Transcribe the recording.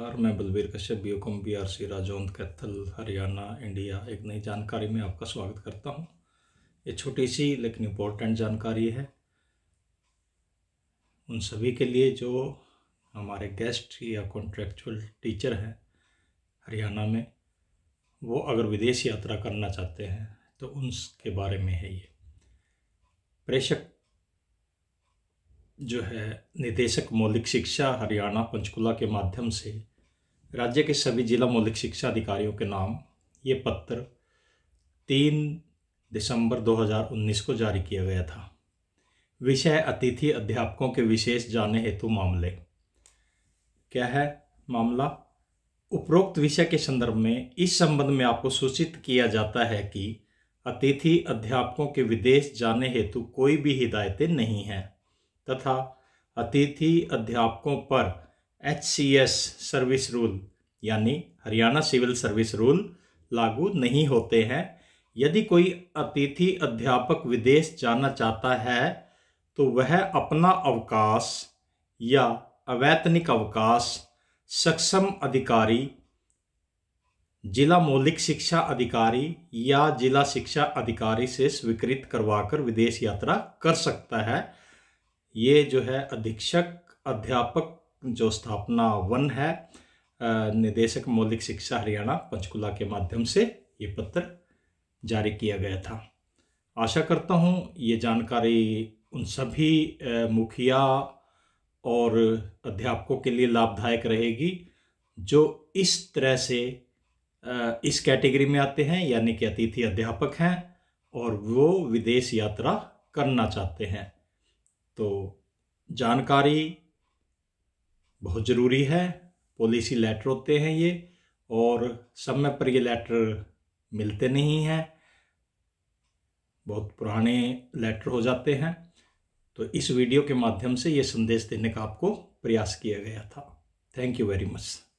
नमस्कार मैं Balbir Kashyap B R C Rajound Kaithal Haryana India एक नई जानकारी में आपका स्वागत करता हूँ ये छोटी सी लेकिन इम्पोर्टेंट जानकारी है उन सभी के लिए जो हमारे गेस्ट या कॉन्ट्रेक्चुअल टीचर हैं हरियाणा में वो अगर विदेश यात्रा करना चाहते हैं तो उनके बारे में है ये प्रेषक जो है निदेशक मौलिक शिक्षा हरियाणा पंचकुला के माध्यम से राज्य के सभी जिला मौलिक शिक्षा अधिकारियों के नाम ये पत्र तीन दिसंबर 2019 को जारी किया गया था विषय अतिथि अध्यापकों के विशेष जाने हेतु मामले क्या है मामला उपरोक्त विषय के संदर्भ में इस संबंध में आपको सूचित किया जाता है कि अतिथि अध्यापकों के विदेश जाने हेतु कोई भी हिदायतें नहीं हैं तथा अतिथि अध्यापकों पर H C S service rule यानी हरियाणा सिविल सर्विस रूल लागू नहीं होते हैं यदि कोई अतिथि अध्यापक विदेश जाना चाहता है तो वह अपना अवकाश या अवैतनिक अवकाश सक्षम अधिकारी जिला मौलिक शिक्षा अधिकारी या जिला शिक्षा अधिकारी से स्वीकृत करवाकर विदेश यात्रा कर सकता है ये जो है अधीक्षक अध्यापक जो स्थापना वन है निदेशक मौलिक शिक्षा हरियाणा पंचकुला के माध्यम से ये पत्र जारी किया गया था आशा करता हूँ ये जानकारी उन सभी मुखिया और अध्यापकों के लिए लाभदायक रहेगी जो इस तरह से इस कैटेगरी में आते हैं यानी कि अतिथि अध्यापक हैं और वो विदेश यात्रा करना चाहते हैं तो जानकारी बहुत ज़रूरी है पॉलिसी लेटर होते हैं ये और समय पर ये लेटर मिलते नहीं हैं बहुत पुराने लेटर हो जाते हैं तो इस वीडियो के माध्यम से ये संदेश देने का आपको प्रयास किया गया था थैंक यू वेरी मच